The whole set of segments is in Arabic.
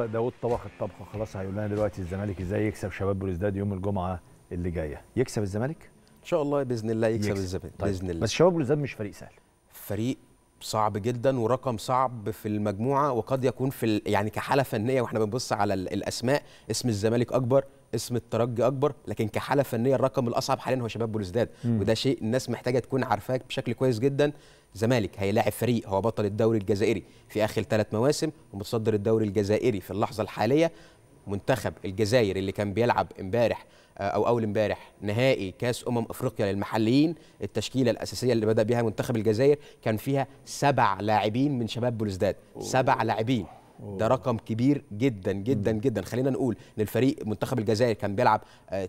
داوود طبخ الطبخه خلاص هيقول لنا دلوقتي الزمالك ازاي يكسب شباب بلوزداد يوم الجمعه اللي جايه يكسب الزمالك ان شاء الله باذن الله يكسب, يكسب. الزمالك طيب. باذن الله بس شباب بلوزداد مش فريق سهل فريق صعب جدا ورقم صعب في المجموعه وقد يكون في ال... يعني كحاله فنيه واحنا بنبص على الاسماء اسم الزمالك اكبر اسم الترجي اكبر لكن كحاله فنيه الرقم الاصعب حاليا هو شباب بلوزداد وده شيء الناس محتاجه تكون عارفاه بشكل كويس جدا الزمالك هيلاعب فريق هو بطل الدوري الجزائري في اخر ثلاث مواسم ومتصدر الدوري الجزائري في اللحظه الحاليه منتخب الجزائر اللي كان بيلعب امبارح آه، او اول امبارح نهائي كاس امم افريقيا للمحليين التشكيله الاساسيه اللي بدا بها منتخب الجزائر كان فيها سبع لاعبين من شباب بلوزداد سبع لاعبين ده رقم كبير جدا جدا جدا خلينا نقول ان الفريق منتخب الجزائر كان بيلعب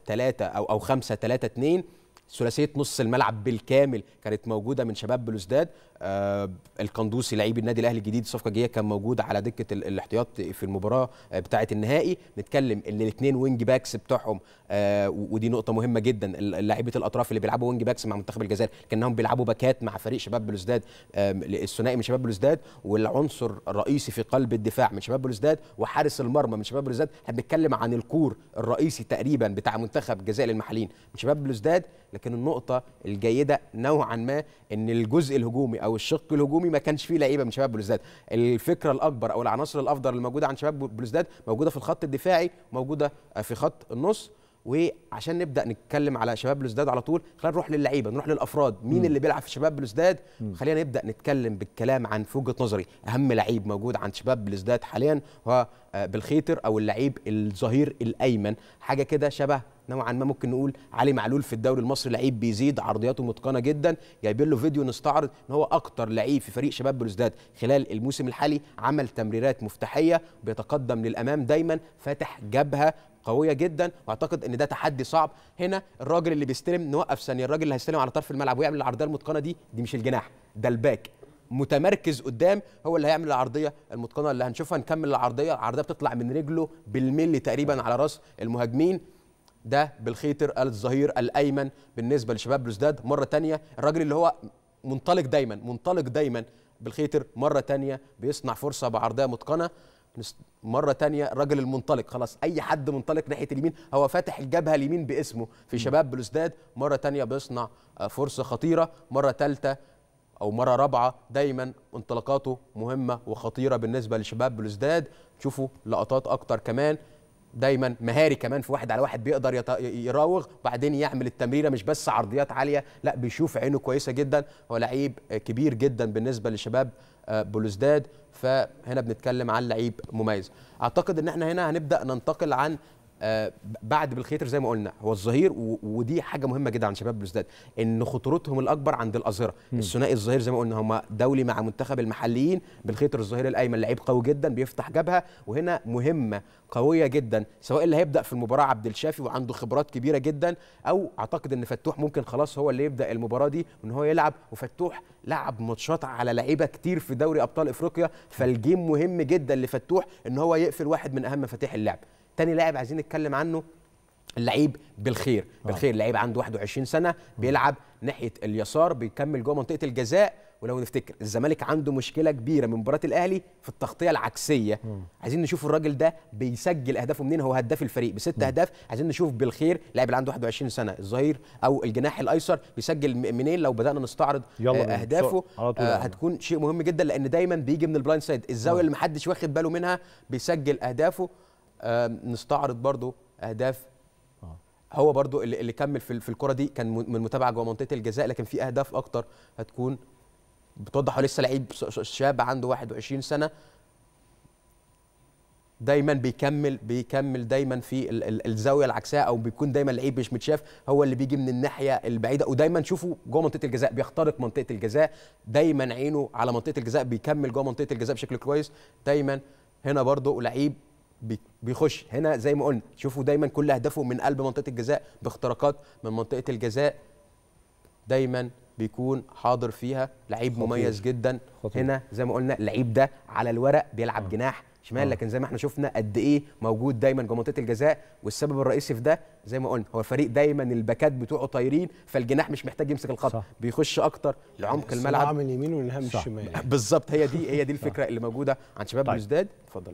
ثلاثة آه، او او 5 3 2 ثلاثيه نص الملعب بالكامل كانت موجوده من شباب بلوزداد آه القندوسي لعيب النادي الاهلي الجديد صفقه جديده كان موجود على دكه الاحتياط في المباراه آه، بتاعه النهائي نتكلم ان الاثنين وينج باكس بتوعهم آه ودي نقطه مهمه جدا لعيبه الاطراف اللي بيلعبوا وينج باكس مع منتخب الجزائر كانهم بيلعبوا باكات مع فريق شباب بلوزداد آه الثنائي من شباب بلوزداد والعنصر الرئيسي في قلب الدفاع من شباب بلوزداد وحارس المرمى من شباب بلوزداد احنا بنتكلم عن الكور الرئيسي تقريبا بتاع منتخب الجزائر المحليين من شباب بلوزداد لكن النقطه الجيده نوعا ما ان الجزء الهجومي او الشق الهجومي ما كانش فيه لعيبه من شباب بلوزداد الفكره الاكبر او العناصر الافضل الموجوده عن شباب بلوزداد موجوده في الخط الدفاعي موجوده آه، في خط النص وعشان نبدا نتكلم على شباب بلوزداد على طول خلينا نروح للعيبه نروح للافراد مين م. اللي بيلعب في شباب بلوزداد خلينا نبدا نتكلم بالكلام عن في وجهه نظري اهم لعيب موجود عند شباب بلوزداد حاليا هو آه، بالخيطر او اللعيب الظهير الايمن حاجه كده شبه نوعا ما ممكن نقول علي معلول في الدوري المصري لعيب بيزيد عرضياته متقنه جدا جايبين له فيديو نستعرض ان هو اكتر لعيب في فريق شباب بلوزداد خلال الموسم الحالي عمل تمريرات مفتاحيه بيتقدم للامام دايما فاتح جبهه قويه جدا واعتقد ان ده تحدي صعب هنا الراجل اللي بيستلم نوقف ثانيه الراجل اللي هيستلم على طرف الملعب ويعمل العرضيه المتقنه دي دي مش الجناح ده الباك متمركز قدام هو اللي هيعمل العرضيه المتقنه اللي هنشوفها نكمل العرضيه العرضيه بتطلع من رجله بالملي تقريبا على راس المهاجمين ده بالخيطر الظهير الايمن بالنسبه لشباب بلوزداد مره ثانيه الراجل اللي هو منطلق دايما منطلق دايما بالخيطر مره ثانيه بيصنع فرصه بعرضيه متقنه مره تانية الراجل المنطلق خلاص اي حد منطلق ناحيه اليمين هو فاتح الجبهه اليمين باسمه في شباب بلوزداد مره تانية بيصنع آه، فرصه خطيره مره ثالثه او مره رابعه دايما انطلاقاته مهمه وخطيره بالنسبه لشباب بلوزداد تشوفوا لقطات اكتر كمان دايما مهاري كمان في واحد على واحد بيقدر يراوغ وبعدين يعمل التمريره مش بس عرضيات عاليه لا بيشوف عينه كويسه جدا هو لعيب كبير جدا بالنسبه لشباب آه، بلوزداد فهنا بنتكلم عن لعيب مميز اعتقد ان احنا هنا هنبدا ننتقل عن آه، بعد بالخيتر زي ما قلنا هو الظهير ودي حاجه مهمه جدا عند شباب بلوزداد ان خطورتهم الاكبر عند الاظهره الثنائي الظهير زي ما قلنا هم دولي مع منتخب المحليين بالخيتر الظهير الايمن لعيب قوي جدا بيفتح جبهه وهنا مهمه قويه جدا سواء اللي هيبدا في المباراه عبد الشافي وعنده خبرات كبيره جدا او اعتقد ان فتوح ممكن خلاص هو اللي يبدا المباراه دي وان هو يلعب وفتوح لعب ماتشات على لعيبه كتير في دوري ابطال افريقيا فالجيم مهم جدا لفتوح ان هو يقفل واحد من اهم مفاتيح اللعب تاني لاعب عايزين نتكلم عنه اللعيب بالخير آه. بالخير لعيب عنده 21 سنه بيلعب ناحيه اليسار بيكمل جوه منطقه الجزاء ولو نفتكر الزمالك عنده مشكله كبيره من مباراه الاهلي في التغطيه العكسيه مم. عايزين نشوف الراجل ده بيسجل اهدافه منين هو هداف الفريق بست اهداف عايزين نشوف بالخير لاعب اللي عنده 21 سنه الظهير او الجناح الايسر بيسجل منين لو بدانا نستعرض آه، يلا اهدافه آه هتكون شيء مهم جدا لان دايما بيجي من البلايند سايد الزاويه آه. اللي محدش واخد باله منها بيسجل اهدافه نستعرض برضو اهداف آه. هو برضو اللي, اللي كمل في الكره دي كان من متابعه جوه منطقه الجزاء لكن في اهداف اكتر هتكون بتوضح لسه لعيب شاب عنده 21 سنه دايما بيكمل بيكمل دايما في الزاويه العكسيه او بيكون دايما لعيب مش متشاف هو اللي بيجي من الناحيه البعيده ودايما شوفوا جوه منطقه الجزاء بيخترق منطقه الجزاء دايما عينه على منطقه الجزاء بيكمل جوه منطقه الجزاء بشكل كويس دايما هنا برضو لعيب بيخش هنا زي ما قلنا شوفوا دايما كل اهدافه من قلب منطقه الجزاء باختراقات من منطقه الجزاء دايما بيكون حاضر فيها لعيب مميز جدا خطير. هنا زي ما قلنا اللعيب ده على الورق بيلعب آه. جناح شمال آه. لكن زي ما احنا شفنا قد ايه موجود دايما جوه منطقه الجزاء والسبب الرئيسي في ده زي ما قلنا هو الفريق دايما الباكات بتوعه طايرين فالجناح مش محتاج يمسك الخط صح. بيخش اكتر لعمق الملعب من اليمين والهام الشمال بالظبط هي دي هي دي الفكره صح. اللي موجوده عند شباب طيب. مزداد اتفضل